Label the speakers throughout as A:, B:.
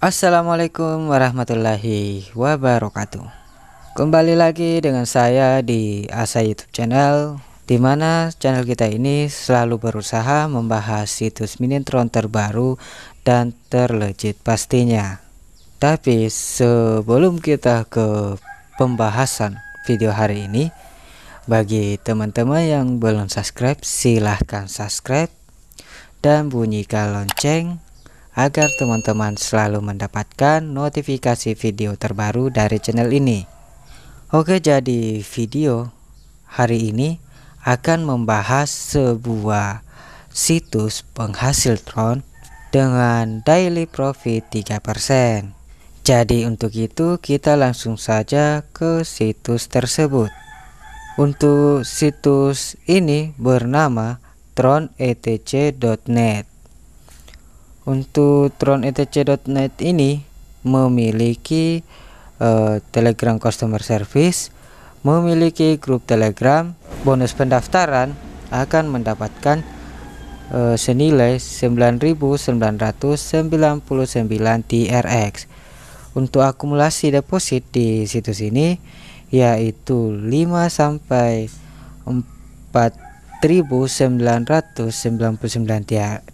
A: Assalamualaikum warahmatullahi wabarakatuh. Kembali lagi dengan saya di Asa YouTube channel di mana channel kita ini selalu berusaha membahas situs Minitron terbaru dan terlejit pastinya. Tapi sebelum kita ke pembahasan video hari ini, bagi teman-teman yang belum subscribe silahkan subscribe dan bunyikan lonceng agar teman-teman selalu mendapatkan notifikasi video terbaru dari channel ini. Oke, jadi video hari ini akan membahas sebuah situs penghasil Tron dengan daily profit 3%. Jadi untuk itu kita langsung saja ke situs tersebut. Untuk situs ini bernama tronetc.net e untuk Tron ETC.net ini memiliki uh, Telegram customer service, memiliki grup Telegram, bonus pendaftaran akan mendapatkan uh, senilai 9.999 TRX. Untuk akumulasi deposit di situs ini yaitu 5 sampai 4 1999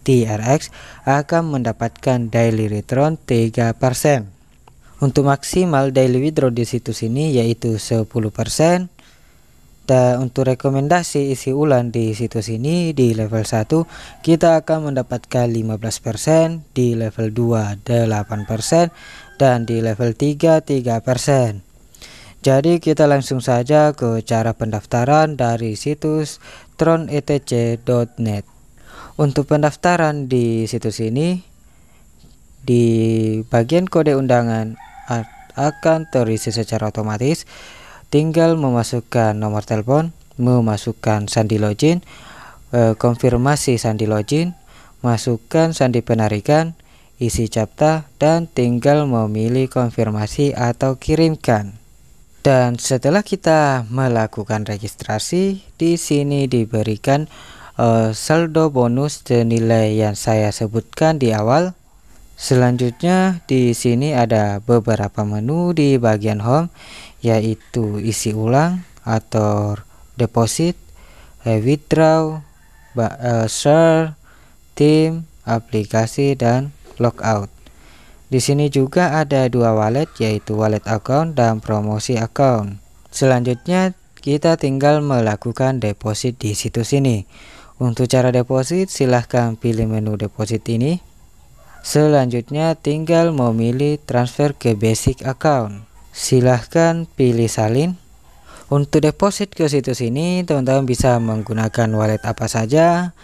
A: TRX akan mendapatkan daily return 3%. Untuk maksimal daily withdraw di situs ini yaitu 10%. Dan untuk rekomendasi isi ulang di situs ini di level 1 kita akan mendapatkan 15%, di level 2 8%, dan di level 3 3%. Jadi kita langsung saja ke cara pendaftaran dari situs tronetc.net. Untuk pendaftaran di situs ini, di bagian kode undangan akan terisi secara otomatis. Tinggal memasukkan nomor telepon, memasukkan sandi login, e, konfirmasi sandi login, masukkan sandi penarikan, isi capta, dan tinggal memilih konfirmasi atau kirimkan. Dan setelah kita melakukan registrasi, di sini diberikan uh, saldo bonus senilai yang saya sebutkan di awal. Selanjutnya di sini ada beberapa menu di bagian home yaitu isi ulang atau deposit, eh, withdraw, eh, share, team, aplikasi dan logout. Di sini juga ada dua wallet yaitu wallet account dan promosi account. Selanjutnya kita tinggal melakukan deposit di situs ini. Untuk cara deposit silahkan pilih menu deposit ini. Selanjutnya tinggal memilih transfer ke basic account. Silahkan pilih salin. Untuk deposit ke situs ini teman-teman bisa menggunakan wallet apa saja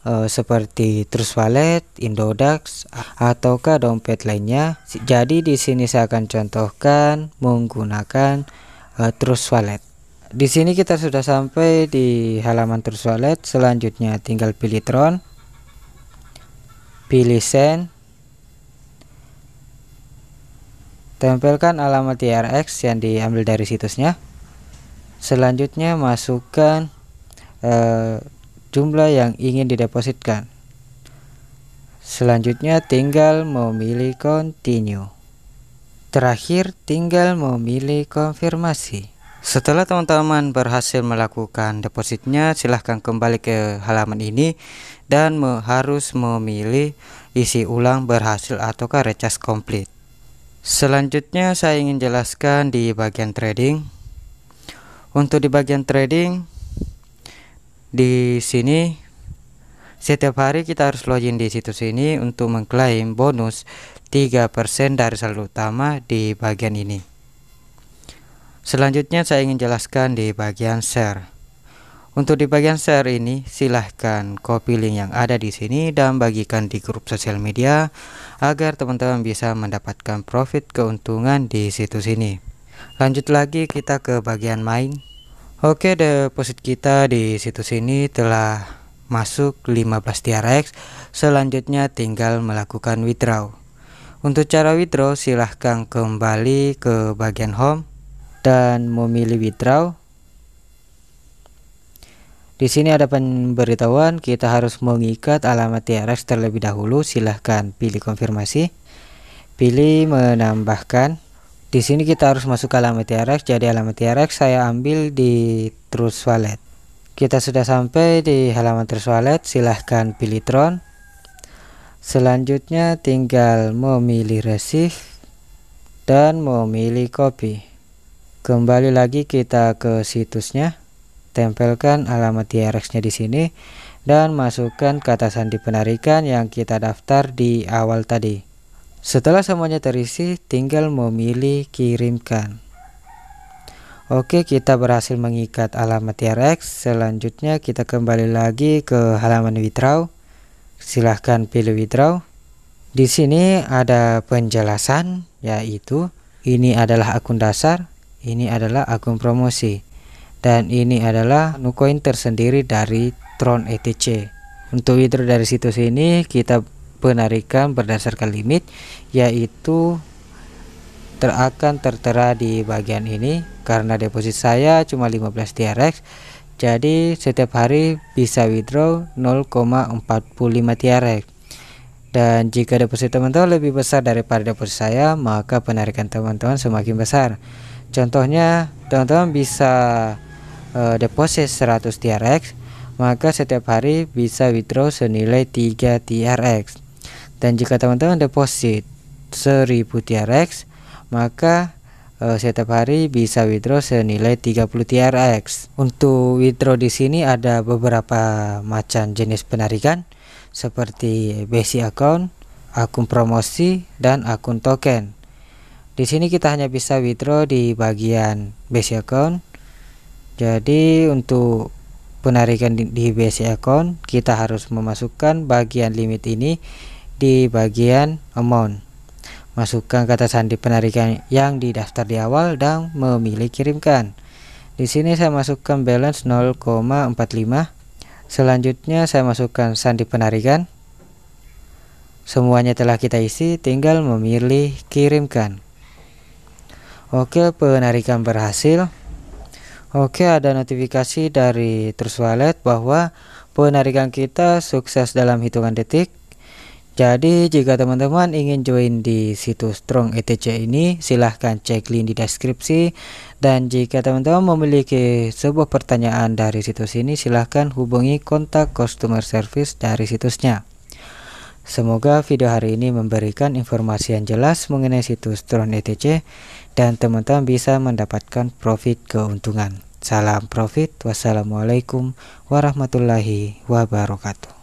A: Eh, seperti Trust Wallet, Indodax, ataukah dompet lainnya. Jadi di sini saya akan contohkan menggunakan uh, eh, Trust Wallet. Di sini kita sudah sampai di halaman Trust Wallet. Selanjutnya tinggal pilih Tron, pilih Send, tempelkan alamat trx yang diambil dari situsnya. Selanjutnya masukkan uh, jumlah yang ingin didepositkan. Selanjutnya tinggal memilih continue. Terakhir tinggal memilih konfirmasi. Setelah teman-teman berhasil melakukan depositnya, silahkan kembali ke halaman ini dan me harus memilih isi ulang berhasil ataukah recharge complete. Selanjutnya saya ingin jelaskan di bagian trading. Untuk di bagian trading, di sini setiap hari kita harus login di situs ini untuk mengklaim bonus 3% dari saldo utama di bagian ini. Selanjutnya saya ingin jelaskan di bagian share. Untuk di bagian share ini silahkan copy link yang ada di sini dan bagikan di grup sosial media agar teman-teman bisa mendapatkan profit keuntungan di situs ini. Lanjut lagi kita ke bagian main. Oke, deposit kita di situs ini telah masuk 15 TRX. Selanjutnya tinggal melakukan withdraw. Untuk cara withdraw silahkan kembali ke bagian home dan memilih withdraw. Di sini ada pemberitahuan kita harus mengikat alamat TRX terlebih dahulu. Silahkan pilih konfirmasi, pilih menambahkan. Di sini kita harus masuk ke alamat TRX. Jadi alamat TRX saya ambil di Trust Wallet. Kita sudah sampai di halaman Trust Wallet. Silahkan pilih Tron. Selanjutnya tinggal memilih Receive dan memilih copy. Kembali lagi kita ke situsnya. Tempelkan alamat TRX-nya di sini dan masukkan kata sandi penarikan yang kita daftar di awal tadi. Setelah semuanya terisi, tinggal memilih kirimkan. Oke, kita berhasil mengikat alamat TRX. Selanjutnya kita kembali lagi ke halaman withdraw. Silahkan pilih withdraw. Di sini ada penjelasan, yaitu ini adalah akun dasar, ini adalah akun promosi, dan ini adalah nukoin tersendiri dari Tron ETC. Untuk withdraw dari situs ini, kita penarikan berdasarkan limit yaitu ter akan tertera di bagian ini karena deposit saya cuma 15 TRX jadi setiap hari bisa withdraw 0,45 TRX dan jika deposit teman-teman lebih besar daripada deposit saya maka penarikan teman-teman semakin besar contohnya teman-teman bisa uh, deposit 100 TRX maka setiap hari bisa withdraw senilai 3 TRX dan jika teman-teman deposit 1000 TRX, maka uh, setiap hari bisa withdraw senilai 30 TRX. Untuk withdraw di sini ada beberapa macam jenis penarikan seperti basic account, akun promosi dan akun token. Di sini kita hanya bisa withdraw di bagian basic account. Jadi untuk penarikan di, di basic account kita harus memasukkan bagian limit ini di bagian amount. Masukkan kata sandi penarikan yang didaftar di awal dan memilih kirimkan. Di sini saya masukkan balance 0,45. Selanjutnya saya masukkan sandi penarikan. Semuanya telah kita isi, tinggal memilih kirimkan. Oke, penarikan berhasil. Oke, ada notifikasi dari Trust Wallet bahwa penarikan kita sukses dalam hitungan detik. Jadi jika teman-teman ingin join di situs Strong ETC ini silahkan cek link di deskripsi dan jika teman-teman memiliki sebuah pertanyaan dari situs ini silahkan hubungi kontak customer service dari situsnya. Semoga video hari ini memberikan informasi yang jelas mengenai situs Tron ETC dan teman-teman bisa mendapatkan profit keuntungan. Salam profit, wassalamualaikum warahmatullahi wabarakatuh.